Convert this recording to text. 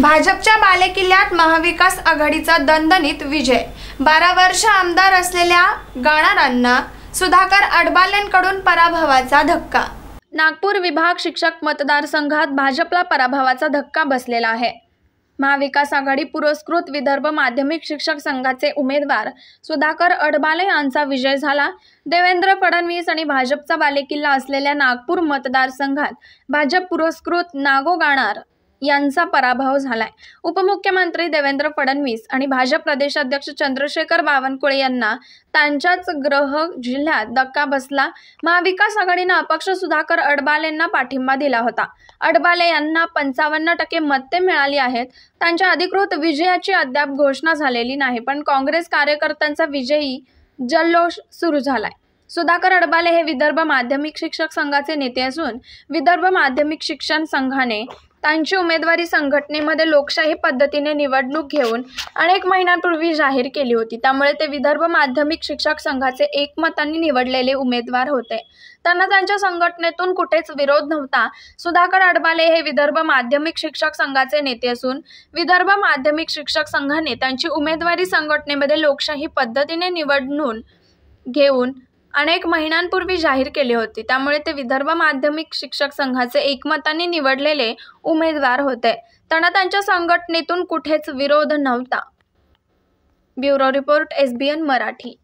भाजपच्या बालेकिल्ल्यात महाविकास आघाडीचा दणदणीत विजय बारा वर्ष आमदार असलेल्या गाणारांना सुधाकर अडबालेंकडून पराभवाचा धक्का नागपूर विभाग शिक्षक मतदारसंघात भाजपला पराभवाचा धक्का बसलेला आहे महाविकास आघाडी पुरस्कृत विदर्भ माध्यमिक शिक्षक संघाचे उमेदवार सुधाकर अडबाले यांचा विजय झाला देवेंद्र फडणवीस आणि भाजपचा बालेकिल्ला असलेल्या नागपूर मतदारसंघात भाजप पुरस्कृत नागो गाणार यांचा पराभव झालाय उपमुख्यमंत्री देवेंद्र फडणवीस आणि भाजप प्रदेशाध्यक्ष चंद्रशेखर बावनकुळे यांना त्यांच्याच ग्रह जिल्ह्यात धक्का बसला महाविकास आघाडीनं अपक्ष सुधाकर अडबालेंना पाठिंबा दिला होता अडबाले यांना पंचावन्न टक्के मते मिळाली आहेत त्यांच्या अधिकृत विजयाची अद्याप घोषणा झालेली नाही पण काँग्रेस कार्यकर्त्यांचा विजयी जल्लोष सुरू झालाय सुधाकर अडबाले हे विदर्भ माध्यमिक शिक्षक संघाचे नेते असून विदर्भ माध्यमिक शिक्षण संघाने त्यांची उमेदवारी संघटनेमध्ये लोकशाही पद्धतीने निवडणूक घेऊन अनेक महिन्यांपूर्वी जाहीर केली होती त्यामुळे ते विदर्भ माध्यमिक शिक्षक संघाचे एकमतांनी निवडलेले उमेदवार होते त्यांना त्यांच्या संघटनेतून कुठेच विरोध नव्हता सुधाकर अडबाले हे विदर्भ माध्यमिक शिक्षक संघाचे नेते असून विदर्भ माध्यमिक शिक्षक संघाने त्यांची उमेदवारी संघटनेमध्ये लोकशाही पद्धतीने निवडणून घेऊन अनेक महिन्यांपूर्वी जाहीर केली होती त्यामुळे ते विदर्भ माध्यमिक शिक्षक संघाचे एकमताने निवडलेले उमेदवार होते त्यांना त्यांच्या संघटनेतून कुठेच विरोध नव्हता ब्युरो रिपोर्ट एस मराठी